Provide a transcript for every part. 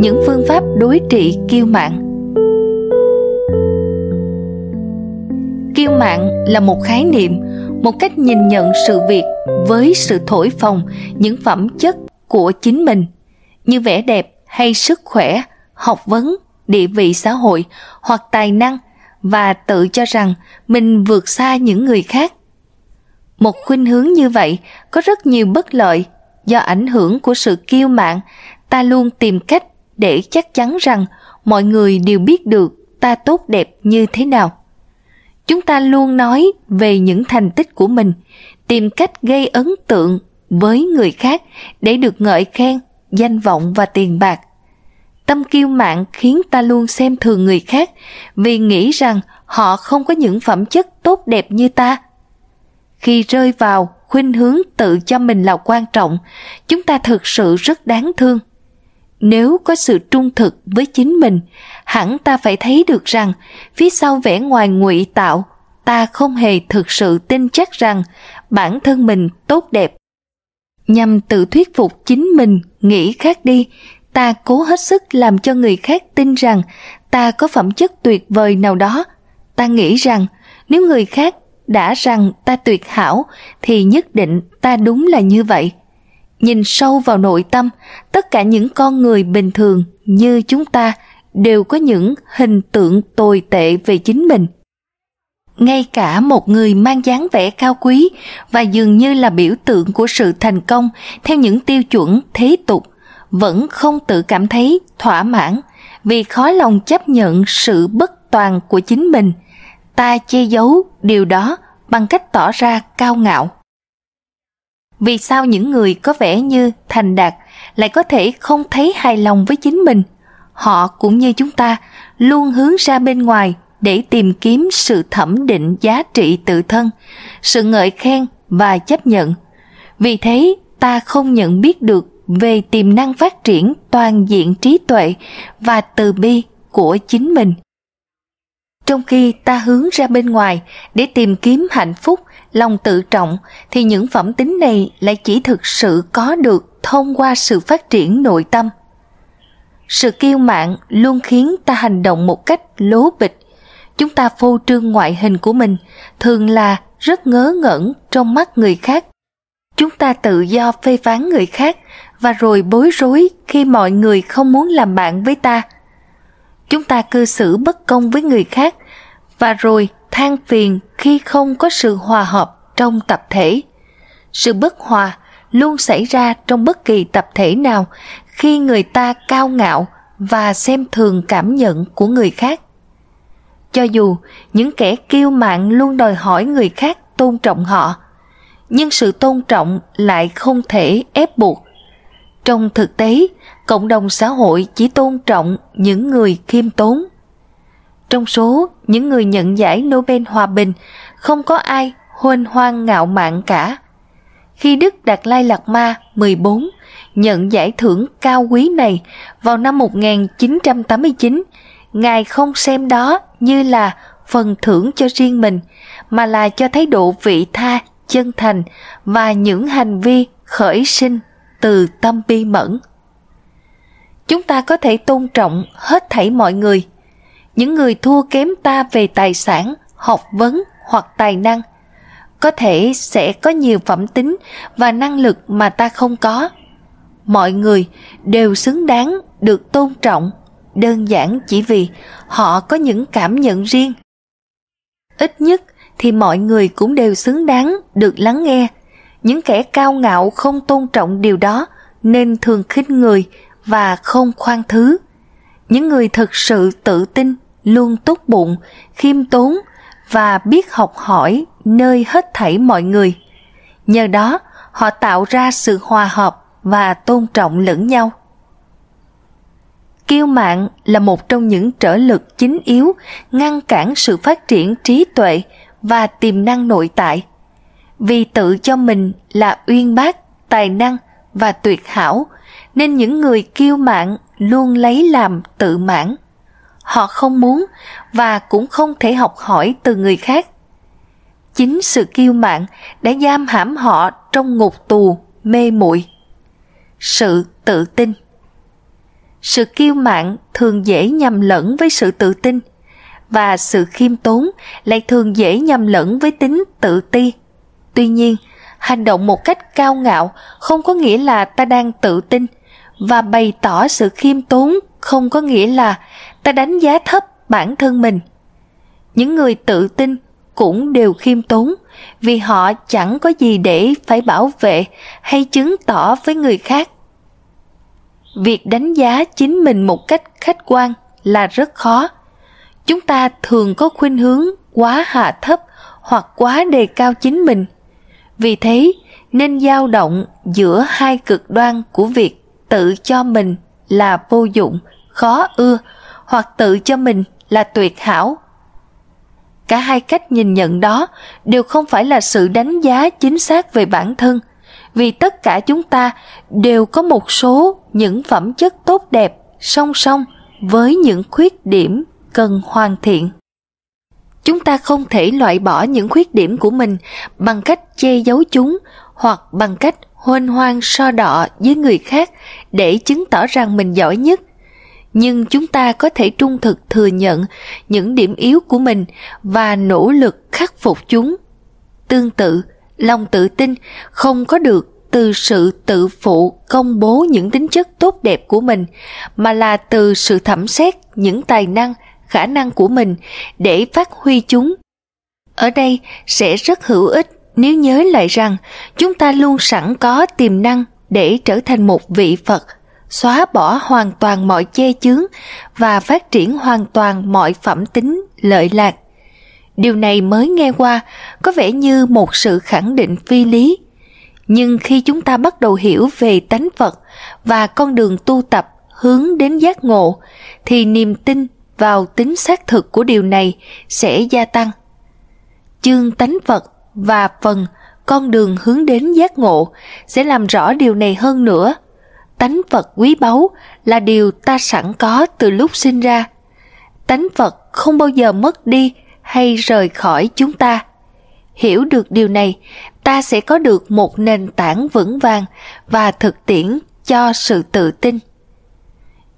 những phương pháp đối trị kiêu mạn kiêu mạn là một khái niệm một cách nhìn nhận sự việc với sự thổi phồng những phẩm chất của chính mình như vẻ đẹp hay sức khỏe học vấn địa vị xã hội hoặc tài năng và tự cho rằng mình vượt xa những người khác một khuynh hướng như vậy có rất nhiều bất lợi do ảnh hưởng của sự kiêu mạn ta luôn tìm cách để chắc chắn rằng mọi người đều biết được ta tốt đẹp như thế nào chúng ta luôn nói về những thành tích của mình tìm cách gây ấn tượng với người khác để được ngợi khen danh vọng và tiền bạc tâm kiêu mạn khiến ta luôn xem thường người khác vì nghĩ rằng họ không có những phẩm chất tốt đẹp như ta khi rơi vào khuynh hướng tự cho mình là quan trọng chúng ta thực sự rất đáng thương nếu có sự trung thực với chính mình hẳn ta phải thấy được rằng phía sau vẻ ngoài ngụy tạo ta không hề thực sự tin chắc rằng bản thân mình tốt đẹp nhằm tự thuyết phục chính mình nghĩ khác đi ta cố hết sức làm cho người khác tin rằng ta có phẩm chất tuyệt vời nào đó ta nghĩ rằng nếu người khác đã rằng ta tuyệt hảo thì nhất định ta đúng là như vậy nhìn sâu vào nội tâm tất cả những con người bình thường như chúng ta đều có những hình tượng tồi tệ về chính mình ngay cả một người mang dáng vẻ cao quý và dường như là biểu tượng của sự thành công theo những tiêu chuẩn thế tục vẫn không tự cảm thấy thỏa mãn vì khó lòng chấp nhận sự bất toàn của chính mình ta che giấu điều đó bằng cách tỏ ra cao ngạo vì sao những người có vẻ như thành đạt lại có thể không thấy hài lòng với chính mình? Họ cũng như chúng ta luôn hướng ra bên ngoài để tìm kiếm sự thẩm định giá trị tự thân, sự ngợi khen và chấp nhận. Vì thế, ta không nhận biết được về tiềm năng phát triển toàn diện trí tuệ và từ bi của chính mình trong khi ta hướng ra bên ngoài để tìm kiếm hạnh phúc lòng tự trọng thì những phẩm tính này lại chỉ thực sự có được thông qua sự phát triển nội tâm sự kiêu mạn luôn khiến ta hành động một cách lố bịch chúng ta phô trương ngoại hình của mình thường là rất ngớ ngẩn trong mắt người khác chúng ta tự do phê phán người khác và rồi bối rối khi mọi người không muốn làm bạn với ta chúng ta cư xử bất công với người khác và rồi than phiền khi không có sự hòa hợp trong tập thể sự bất hòa luôn xảy ra trong bất kỳ tập thể nào khi người ta cao ngạo và xem thường cảm nhận của người khác cho dù những kẻ kiêu mạn luôn đòi hỏi người khác tôn trọng họ nhưng sự tôn trọng lại không thể ép buộc trong thực tế cộng đồng xã hội chỉ tôn trọng những người khiêm tốn trong số những người nhận giải Nobel Hòa Bình, không có ai huênh hoang ngạo mạn cả. Khi Đức Đạt Lai Lạt Ma 14 nhận giải thưởng cao quý này vào năm 1989, Ngài không xem đó như là phần thưởng cho riêng mình, mà là cho thái độ vị tha, chân thành và những hành vi khởi sinh từ tâm bi mẫn. Chúng ta có thể tôn trọng hết thảy mọi người – những người thua kém ta về tài sản, học vấn hoặc tài năng có thể sẽ có nhiều phẩm tính và năng lực mà ta không có mọi người đều xứng đáng được tôn trọng đơn giản chỉ vì họ có những cảm nhận riêng ít nhất thì mọi người cũng đều xứng đáng được lắng nghe những kẻ cao ngạo không tôn trọng điều đó nên thường khinh người và không khoan thứ những người thực sự tự tin luôn tốt bụng, khiêm tốn và biết học hỏi nơi hết thảy mọi người. Nhờ đó, họ tạo ra sự hòa hợp và tôn trọng lẫn nhau. Kiêu mạn là một trong những trở lực chính yếu ngăn cản sự phát triển trí tuệ và tiềm năng nội tại. Vì tự cho mình là uyên bác, tài năng và tuyệt hảo, nên những người kiêu mạn luôn lấy làm tự mãn họ không muốn và cũng không thể học hỏi từ người khác chính sự kiêu mạn đã giam hãm họ trong ngục tù mê muội sự tự tin sự kiêu mạn thường dễ nhầm lẫn với sự tự tin và sự khiêm tốn lại thường dễ nhầm lẫn với tính tự ti tuy nhiên hành động một cách cao ngạo không có nghĩa là ta đang tự tin và bày tỏ sự khiêm tốn không có nghĩa là ta đánh giá thấp bản thân mình những người tự tin cũng đều khiêm tốn vì họ chẳng có gì để phải bảo vệ hay chứng tỏ với người khác việc đánh giá chính mình một cách khách quan là rất khó chúng ta thường có khuynh hướng quá hạ thấp hoặc quá đề cao chính mình vì thế nên dao động giữa hai cực đoan của việc tự cho mình là vô dụng khó ưa hoặc tự cho mình là tuyệt hảo cả hai cách nhìn nhận đó đều không phải là sự đánh giá chính xác về bản thân vì tất cả chúng ta đều có một số những phẩm chất tốt đẹp song song với những khuyết điểm cần hoàn thiện chúng ta không thể loại bỏ những khuyết điểm của mình bằng cách che giấu chúng hoặc bằng cách huênh hoang so đọ với người khác để chứng tỏ rằng mình giỏi nhất nhưng chúng ta có thể trung thực thừa nhận những điểm yếu của mình và nỗ lực khắc phục chúng tương tự lòng tự tin không có được từ sự tự phụ công bố những tính chất tốt đẹp của mình mà là từ sự thẩm xét những tài năng khả năng của mình để phát huy chúng ở đây sẽ rất hữu ích nếu nhớ lại rằng chúng ta luôn sẵn có tiềm năng để trở thành một vị phật xóa bỏ hoàn toàn mọi chê chướng và phát triển hoàn toàn mọi phẩm tính lợi lạc điều này mới nghe qua có vẻ như một sự khẳng định phi lý nhưng khi chúng ta bắt đầu hiểu về tánh phật và con đường tu tập hướng đến giác ngộ thì niềm tin vào tính xác thực của điều này sẽ gia tăng chương tánh phật và phần con đường hướng đến giác ngộ sẽ làm rõ điều này hơn nữa tánh vật quý báu là điều ta sẵn có từ lúc sinh ra tánh vật không bao giờ mất đi hay rời khỏi chúng ta hiểu được điều này ta sẽ có được một nền tảng vững vàng và thực tiễn cho sự tự tin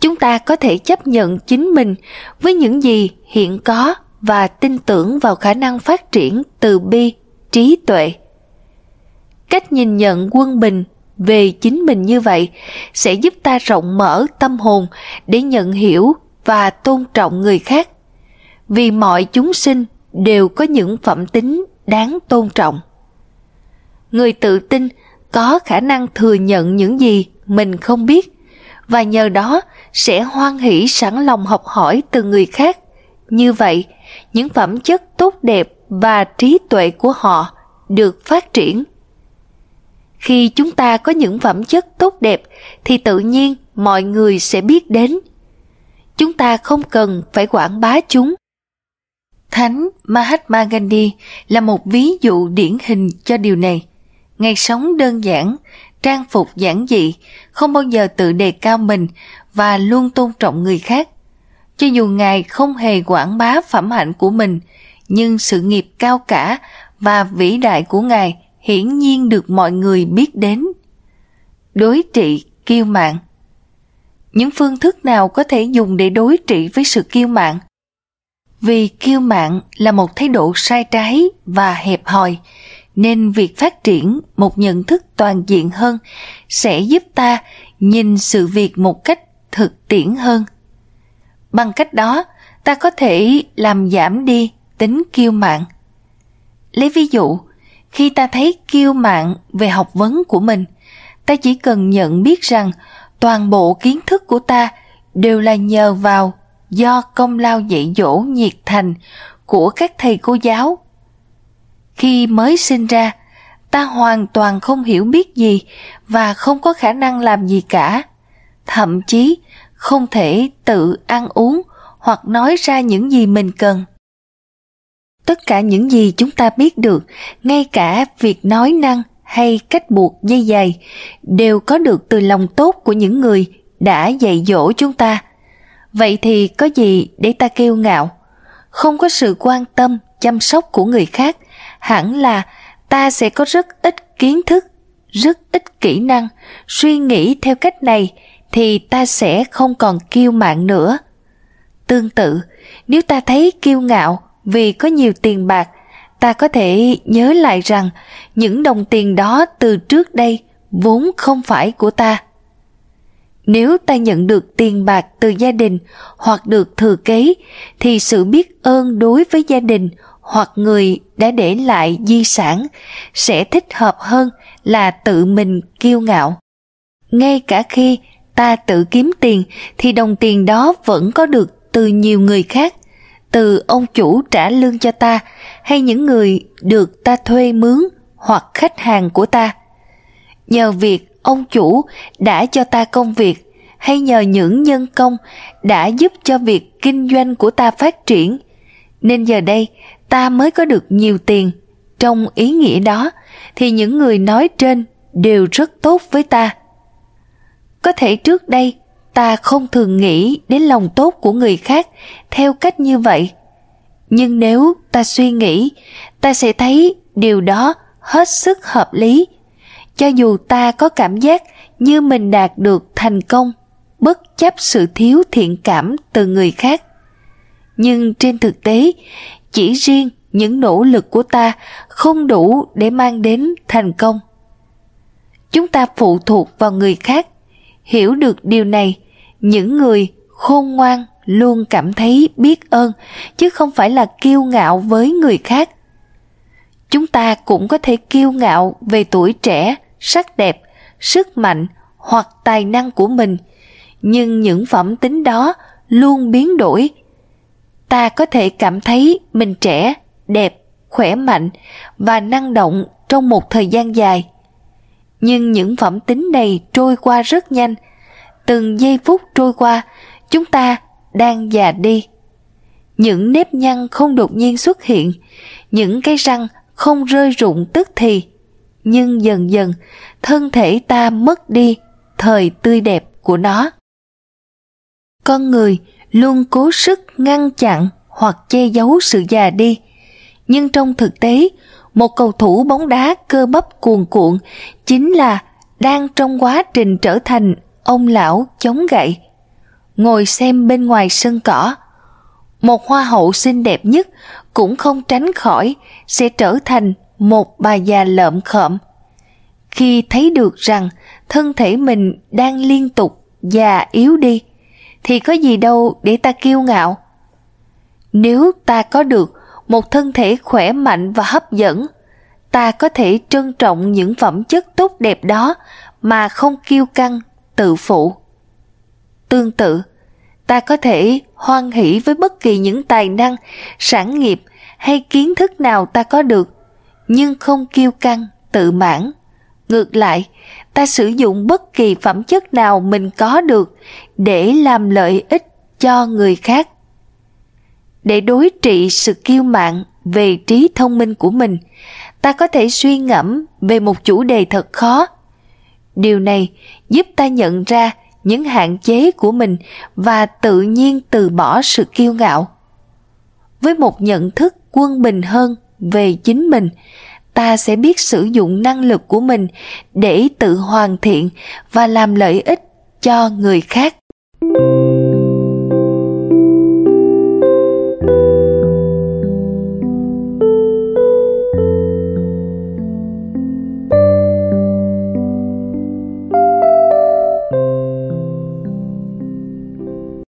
chúng ta có thể chấp nhận chính mình với những gì hiện có và tin tưởng vào khả năng phát triển từ bi trí tuệ cách nhìn nhận quân bình về chính mình như vậy sẽ giúp ta rộng mở tâm hồn để nhận hiểu và tôn trọng người khác vì mọi chúng sinh đều có những phẩm tính đáng tôn trọng người tự tin có khả năng thừa nhận những gì mình không biết và nhờ đó sẽ hoan hỷ sẵn lòng học hỏi từ người khác như vậy những phẩm chất tốt đẹp và trí tuệ của họ được phát triển khi chúng ta có những phẩm chất tốt đẹp thì tự nhiên mọi người sẽ biết đến chúng ta không cần phải quảng bá chúng thánh mahatma gandhi là một ví dụ điển hình cho điều này ngày sống đơn giản trang phục giản dị không bao giờ tự đề cao mình và luôn tôn trọng người khác cho dù ngài không hề quảng bá phẩm hạnh của mình nhưng sự nghiệp cao cả và vĩ đại của ngài hiển nhiên được mọi người biết đến. Đối trị kiêu mạn Những phương thức nào có thể dùng để đối trị với sự kiêu mạn? Vì kiêu mạn là một thái độ sai trái và hẹp hòi, nên việc phát triển một nhận thức toàn diện hơn sẽ giúp ta nhìn sự việc một cách thực tiễn hơn. Bằng cách đó, ta có thể làm giảm đi tính kiêu mạn. Lấy ví dụ, khi ta thấy kiêu mạn về học vấn của mình ta chỉ cần nhận biết rằng toàn bộ kiến thức của ta đều là nhờ vào do công lao dạy dỗ nhiệt thành của các thầy cô giáo khi mới sinh ra ta hoàn toàn không hiểu biết gì và không có khả năng làm gì cả thậm chí không thể tự ăn uống hoặc nói ra những gì mình cần Tất cả những gì chúng ta biết được, ngay cả việc nói năng hay cách buộc dây giày, đều có được từ lòng tốt của những người đã dạy dỗ chúng ta. Vậy thì có gì để ta kêu ngạo? Không có sự quan tâm, chăm sóc của người khác, hẳn là ta sẽ có rất ít kiến thức, rất ít kỹ năng, suy nghĩ theo cách này thì ta sẽ không còn kiêu mạn nữa. Tương tự, nếu ta thấy kiêu ngạo vì có nhiều tiền bạc ta có thể nhớ lại rằng những đồng tiền đó từ trước đây vốn không phải của ta nếu ta nhận được tiền bạc từ gia đình hoặc được thừa kế thì sự biết ơn đối với gia đình hoặc người đã để lại di sản sẽ thích hợp hơn là tự mình kiêu ngạo ngay cả khi ta tự kiếm tiền thì đồng tiền đó vẫn có được từ nhiều người khác từ ông chủ trả lương cho ta hay những người được ta thuê mướn hoặc khách hàng của ta nhờ việc ông chủ đã cho ta công việc hay nhờ những nhân công đã giúp cho việc kinh doanh của ta phát triển nên giờ đây ta mới có được nhiều tiền trong ý nghĩa đó thì những người nói trên đều rất tốt với ta có thể trước đây ta không thường nghĩ đến lòng tốt của người khác theo cách như vậy nhưng nếu ta suy nghĩ ta sẽ thấy điều đó hết sức hợp lý cho dù ta có cảm giác như mình đạt được thành công bất chấp sự thiếu thiện cảm từ người khác nhưng trên thực tế chỉ riêng những nỗ lực của ta không đủ để mang đến thành công chúng ta phụ thuộc vào người khác hiểu được điều này những người khôn ngoan luôn cảm thấy biết ơn chứ không phải là kiêu ngạo với người khác chúng ta cũng có thể kiêu ngạo về tuổi trẻ sắc đẹp sức mạnh hoặc tài năng của mình nhưng những phẩm tính đó luôn biến đổi ta có thể cảm thấy mình trẻ đẹp khỏe mạnh và năng động trong một thời gian dài nhưng những phẩm tính này trôi qua rất nhanh từng giây phút trôi qua chúng ta đang già đi những nếp nhăn không đột nhiên xuất hiện những cái răng không rơi rụng tức thì nhưng dần dần thân thể ta mất đi thời tươi đẹp của nó con người luôn cố sức ngăn chặn hoặc che giấu sự già đi nhưng trong thực tế một cầu thủ bóng đá cơ bắp cuồn cuộn chính là đang trong quá trình trở thành ông lão chống gậy ngồi xem bên ngoài sân cỏ một hoa hậu xinh đẹp nhất cũng không tránh khỏi sẽ trở thành một bà già lợm khợm khi thấy được rằng thân thể mình đang liên tục già yếu đi thì có gì đâu để ta kiêu ngạo nếu ta có được một thân thể khỏe mạnh và hấp dẫn ta có thể trân trọng những phẩm chất tốt đẹp đó mà không kiêu căng tự phụ tương tự ta có thể hoan hỷ với bất kỳ những tài năng sản nghiệp hay kiến thức nào ta có được nhưng không kiêu căng tự mãn ngược lại ta sử dụng bất kỳ phẩm chất nào mình có được để làm lợi ích cho người khác để đối trị sự kiêu mạn về trí thông minh của mình ta có thể suy ngẫm về một chủ đề thật khó điều này giúp ta nhận ra những hạn chế của mình và tự nhiên từ bỏ sự kiêu ngạo với một nhận thức quân bình hơn về chính mình ta sẽ biết sử dụng năng lực của mình để tự hoàn thiện và làm lợi ích cho người khác